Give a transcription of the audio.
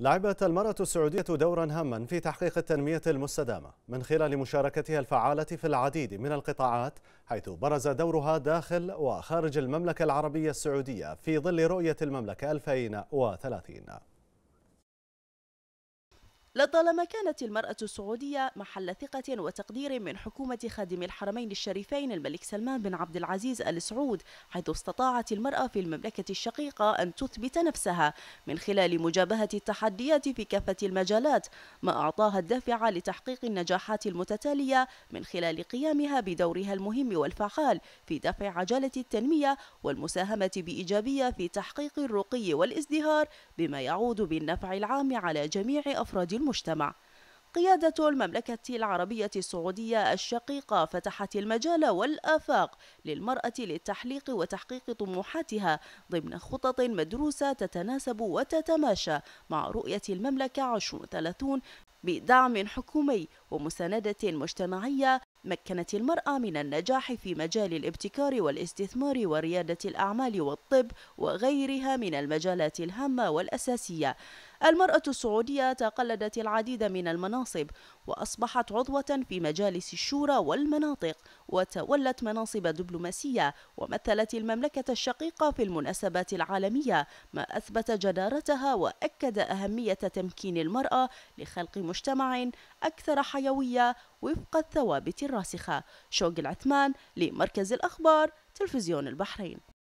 لعبت المرأة السعودية دورا هاما في تحقيق التنمية المستدامة من خلال مشاركتها الفعالة في العديد من القطاعات حيث برز دورها داخل وخارج المملكة العربية السعودية في ظل رؤية المملكة 2030 لطالما كانت المرأة السعودية محل ثقة وتقدير من حكومة خادم الحرمين الشريفين الملك سلمان بن عبد العزيز آل سعود حيث استطاعت المرأة في المملكة الشقيقة أن تثبت نفسها من خلال مجابهة التحديات في كافة المجالات ما أعطاها الدافع لتحقيق النجاحات المتتالية من خلال قيامها بدورها المهم والفعال في دفع عجلة التنمية والمساهمة بإيجابية في تحقيق الرقي والازدهار بما يعود بالنفع العام على جميع أفراد المجتمع قيادة المملكة العربية السعودية الشقيقة فتحت المجال والآفاق للمرأة للتحليق وتحقيق طموحاتها ضمن خطط مدروسة تتناسب وتتماشى مع رؤية المملكة 2030 بدعم حكومي ومساندة مجتمعية مكنت المرأة من النجاح في مجال الابتكار والاستثمار وريادة الأعمال والطب وغيرها من المجالات الهامة والأساسية المرأة السعودية تقلدت العديد من المناصب وأصبحت عضوة في مجالس الشورى والمناطق وتولت مناصب دبلوماسية ومثلت المملكة الشقيقة في المناسبات العالمية ما أثبت جدارتها وأكد أهمية تمكين المرأة لخلق مجتمع أكثر حيوية وفق الثوابت الراسخة شوق العثمان لمركز الأخبار تلفزيون البحرين